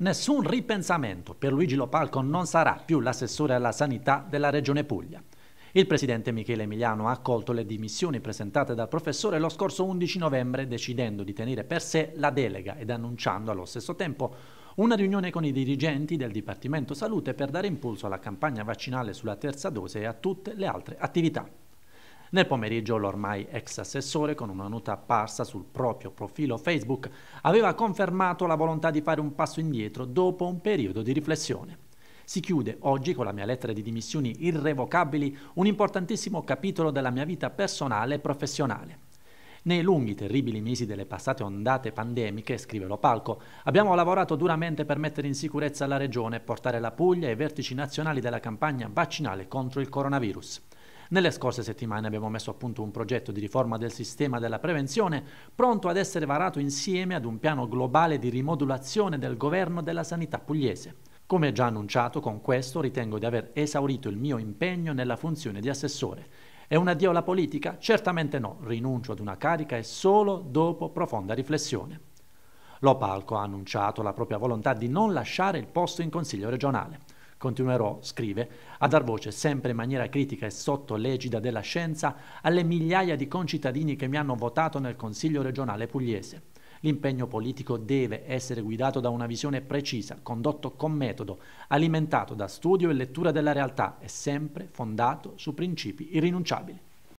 Nessun ripensamento per Luigi Lopalco non sarà più l'assessore alla sanità della Regione Puglia. Il presidente Michele Emiliano ha accolto le dimissioni presentate dal professore lo scorso 11 novembre, decidendo di tenere per sé la delega ed annunciando allo stesso tempo una riunione con i dirigenti del Dipartimento Salute per dare impulso alla campagna vaccinale sulla terza dose e a tutte le altre attività. Nel pomeriggio l'ormai ex assessore, con una nota apparsa sul proprio profilo Facebook, aveva confermato la volontà di fare un passo indietro dopo un periodo di riflessione. Si chiude oggi con la mia lettera di dimissioni irrevocabili un importantissimo capitolo della mia vita personale e professionale. Nei lunghi, terribili mesi delle passate ondate pandemiche, scrive Lo Palco, abbiamo lavorato duramente per mettere in sicurezza la regione e portare la Puglia ai vertici nazionali della campagna vaccinale contro il coronavirus. Nelle scorse settimane abbiamo messo a punto un progetto di riforma del sistema della prevenzione, pronto ad essere varato insieme ad un piano globale di rimodulazione del governo della sanità pugliese. Come già annunciato, con questo ritengo di aver esaurito il mio impegno nella funzione di assessore. È un addio alla politica? Certamente no, rinuncio ad una carica e solo dopo profonda riflessione. Lopalco ha annunciato la propria volontà di non lasciare il posto in Consiglio regionale. Continuerò, scrive, a dar voce sempre in maniera critica e sotto l'egida della scienza alle migliaia di concittadini che mi hanno votato nel Consiglio regionale pugliese. L'impegno politico deve essere guidato da una visione precisa, condotto con metodo, alimentato da studio e lettura della realtà e sempre fondato su principi irrinunciabili.